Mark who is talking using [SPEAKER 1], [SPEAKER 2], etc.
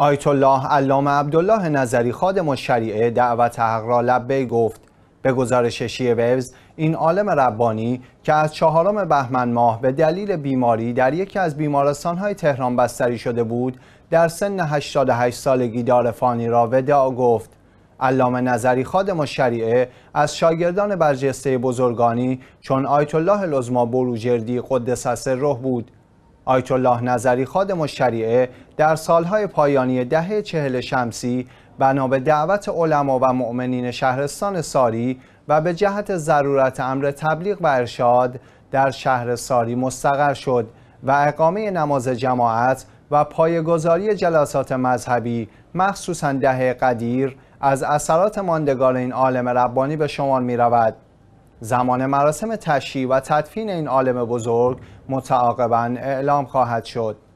[SPEAKER 1] آیت الله علامه عبدالله نظری خادم و شریعه دعوت حق را لبه گفت به گزارش شیعه ویوز این عالم ربانی که از چهارم بهمن ماه به دلیل بیماری در یکی از بیمارستانهای تهران بستری شده بود در سن 88 سالگی دار فانی را وداع گفت علامه نظری خادم و شریعه از شاگردان برجسته بزرگانی چون آیت الله لزما بروجردی قدس روح بود آیت نظری خادم شریعه در سالهای پایانی دهه چهل شمسی بنا به دعوت علما و مؤمنین شهرستان ساری و به جهت ضرورت امر تبلیغ و ارشاد در شهر ساری مستقر شد و اقامه نماز جماعت و پایگذاری جلسات مذهبی مخصوصا دهه قدیر از اثرات ماندگار این عالم ربانی به شمار می رود. زمان مراسم تشییع و تدفین این عالم بزرگ متعاقبا اعلام خواهد شد